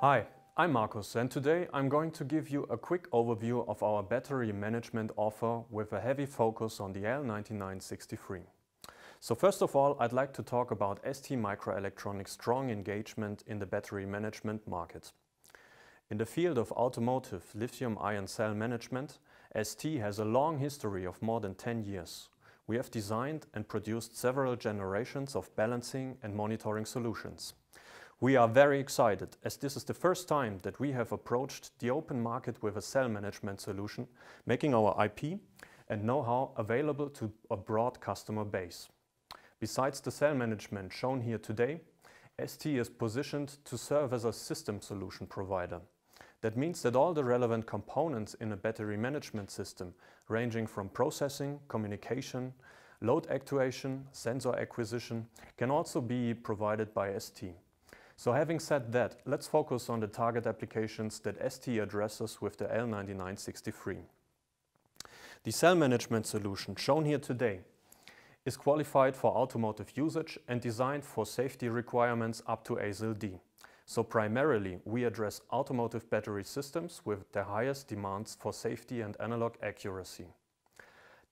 Hi, I'm Markus and today I'm going to give you a quick overview of our battery management offer with a heavy focus on the L9963. So first of all, I'd like to talk about ST Microelectronics' strong engagement in the battery management market. In the field of automotive lithium-ion cell management, ST has a long history of more than 10 years we have designed and produced several generations of balancing and monitoring solutions. We are very excited as this is the first time that we have approached the open market with a cell management solution, making our IP and know-how available to a broad customer base. Besides the cell management shown here today, ST is positioned to serve as a system solution provider that means that all the relevant components in a battery management system, ranging from processing, communication, load actuation, sensor acquisition, can also be provided by ST. So having said that, let's focus on the target applications that ST addresses with the L9963. The cell management solution shown here today is qualified for automotive usage and designed for safety requirements up to ASIL D. So primarily, we address automotive battery systems with the highest demands for safety and analog accuracy.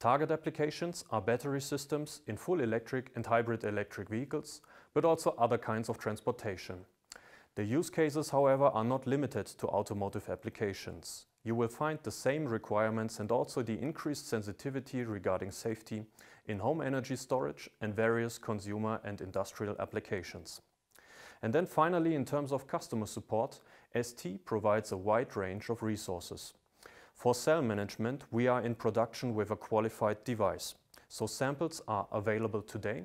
Target applications are battery systems in full electric and hybrid electric vehicles, but also other kinds of transportation. The use cases, however, are not limited to automotive applications. You will find the same requirements and also the increased sensitivity regarding safety in home energy storage and various consumer and industrial applications. And then finally, in terms of customer support, ST provides a wide range of resources. For cell management, we are in production with a qualified device, so samples are available today.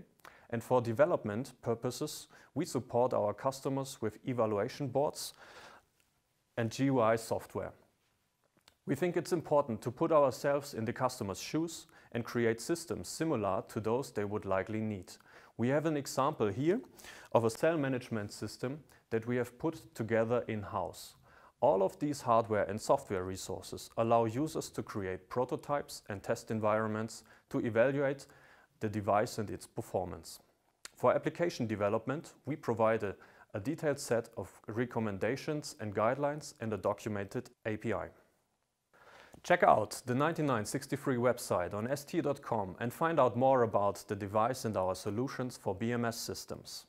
And for development purposes, we support our customers with evaluation boards and GUI software. We think it's important to put ourselves in the customer's shoes and create systems similar to those they would likely need. We have an example here of a cell management system that we have put together in-house. All of these hardware and software resources allow users to create prototypes and test environments to evaluate the device and its performance. For application development, we provide a, a detailed set of recommendations and guidelines and a documented API. Check out the 9963 website on st.com and find out more about the device and our solutions for BMS systems.